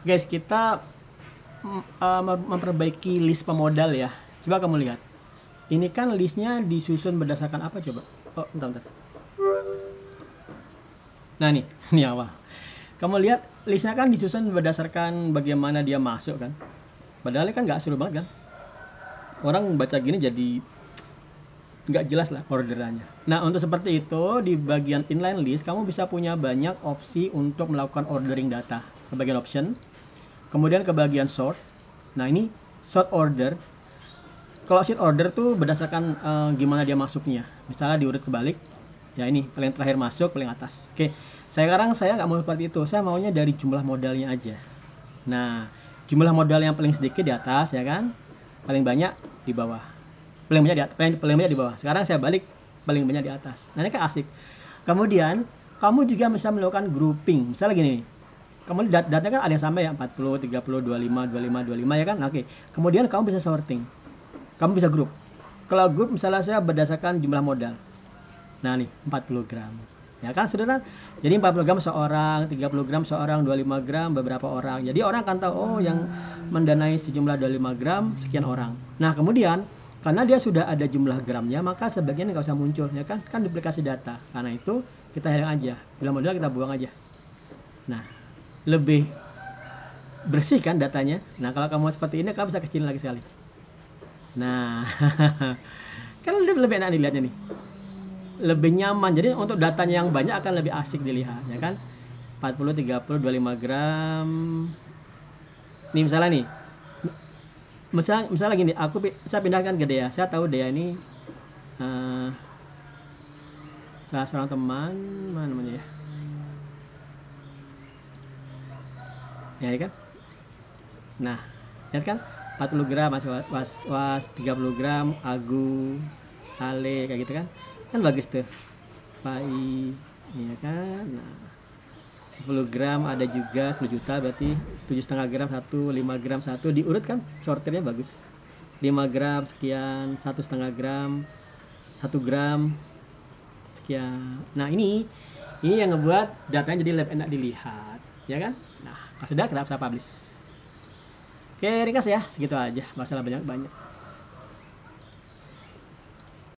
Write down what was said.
guys kita uh, memperbaiki list pemodal ya coba kamu lihat ini kan listnya disusun berdasarkan apa coba oh bentar, bentar. nah nih ini awal kamu lihat listnya kan disusun berdasarkan bagaimana dia masuk kan padahal kan nggak seru banget kan orang baca gini jadi nggak jelas lah orderannya. Nah untuk seperti itu di bagian inline list kamu bisa punya banyak opsi untuk melakukan ordering data ke bagian option, kemudian ke bagian sort. Nah ini sort order. Kalau sheet order tuh berdasarkan uh, gimana dia masuknya. Misalnya diurut kebalik, ya ini paling terakhir masuk paling atas. Oke, saya sekarang saya nggak mau seperti itu. Saya maunya dari jumlah modalnya aja. Nah jumlah modal yang paling sedikit di atas ya kan, paling banyak di bawah. Paling banyak di atas, paling, paling banyak di bawah. Sekarang saya balik paling banyak di atas. Nah ini kan asik. Kemudian kamu juga bisa melakukan grouping. Misalnya gini, kamu dat datanya kan ada yang sama ya 40, 30, 25, 25, 25 ya kan? Nah, oke. Kemudian kamu bisa sorting. Kamu bisa grup. Kalau grup misalnya saya berdasarkan jumlah modal. Nah nih 40 gram. Ya kan sudah kan? Jadi 40 gram seorang, 30 gram seorang, 25 gram beberapa orang. Jadi orang akan tahu oh yang mendanai sejumlah 25 gram sekian orang. Nah, kemudian karena dia sudah ada jumlah gramnya maka sebagian nggak usah muncul ya kan kan duplikasi data karena itu kita hilang aja bila modal kita buang aja nah lebih bersih kan datanya. Nah kalau kamu seperti ini kamu bisa kecil lagi sekali. Nah kan lebih, lebih enak dilihatnya nih. Lebih nyaman. Jadi untuk datanya yang banyak akan lebih asik dilihat ya kan. 40, 30, 25 gram. Nih misalnya nih. Misalnya, misalnya gini, aku saya pindahkan ke Dea. Saya tahu Dea ini uh, salah seorang teman, mana namanya ya? Ya, ya kan nah lihat ya kan 40 gram was was, was 30 gram agu ale kayak gitu kan kan bagus tuh pai ya kan nah 10 gram ada juga 10 juta berarti 7,5 gram 1 5 gram 1 diurut kan sortirnya bagus 5 gram sekian 1,5 gram 1 gram sekian nah ini ini yang ngebuat datanya jadi lebih enak dilihat ya kan nah sudah kenapa saya publish oke ringkas ya segitu aja masalah banyak banyak